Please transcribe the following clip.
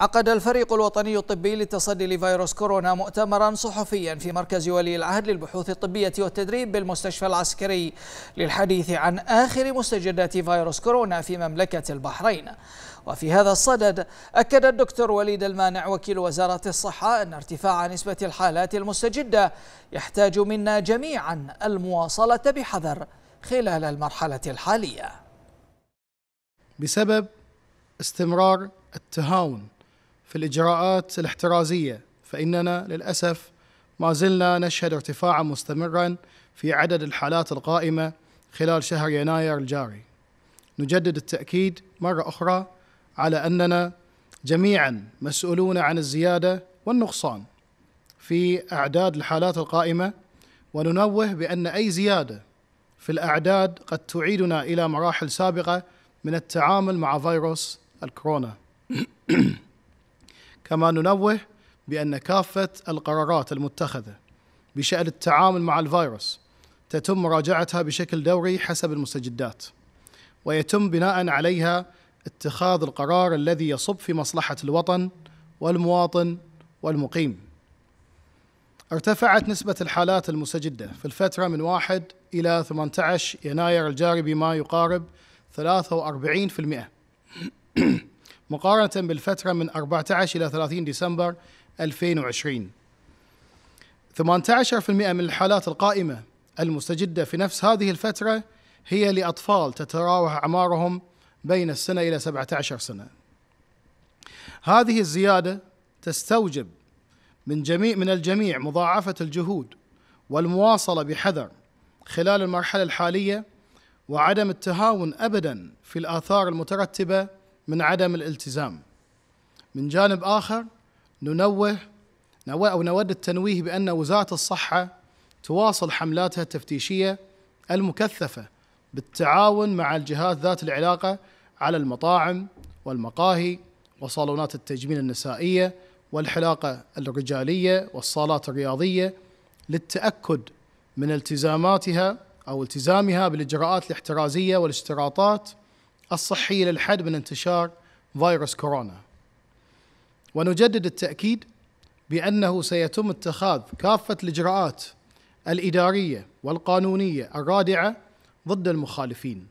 عقد الفريق الوطني الطبي للتصدي لفيروس كورونا مؤتمرا صحفيا في مركز ولي العهد للبحوث الطبية والتدريب بالمستشفى العسكري للحديث عن آخر مستجدات فيروس كورونا في مملكة البحرين وفي هذا الصدد أكد الدكتور وليد المانع وكيل وزارة الصحة أن ارتفاع نسبة الحالات المستجدة يحتاج منا جميعا المواصلة بحذر خلال المرحلة الحالية بسبب استمرار التهاون في الإجراءات الاحترازية فإننا للأسف ما زلنا نشهد ارتفاعا مستمرا في عدد الحالات القائمة خلال شهر يناير الجاري نجدد التأكيد مرة أخرى على أننا جميعا مسؤولون عن الزيادة والنقصان في أعداد الحالات القائمة وننوه بأن أي زيادة في الأعداد قد تعيدنا إلى مراحل سابقة من التعامل مع فيروس الكورونا كما ننوه بأن كافة القرارات المتخذة بشأن التعامل مع الفيروس تتم مراجعتها بشكل دوري حسب المستجدات ويتم بناء عليها اتخاذ القرار الذي يصب في مصلحة الوطن والمواطن والمقيم ارتفعت نسبة الحالات المستجدة في الفترة من 1 إلى 18 يناير الجاري بما يقارب 43% مقارنة بالفترة من 14 إلى 30 ديسمبر 2020 18% من الحالات القائمة المستجدة في نفس هذه الفترة هي لأطفال تتراوح أعمارهم بين السنة إلى 17 سنة هذه الزيادة تستوجب من جميع من الجميع مضاعفة الجهود والمواصلة بحذر خلال المرحلة الحالية وعدم التهاون أبدا في الآثار المترتبة من عدم الالتزام من جانب آخر ننوه أو نود التنويه بأن وزارة الصحة تواصل حملاتها التفتيشية المكثفة بالتعاون مع الجهات ذات العلاقة على المطاعم والمقاهي وصالونات التجميل النسائية والحلاقة الرجالية والصالات الرياضية للتأكد من التزاماتها أو التزامها بالإجراءات الاحترازية والاشتراطات الصحية للحد من انتشار فيروس كورونا ونجدد التأكيد بأنه سيتم اتخاذ كافة الإجراءات الإدارية والقانونية الرادعة ضد المخالفين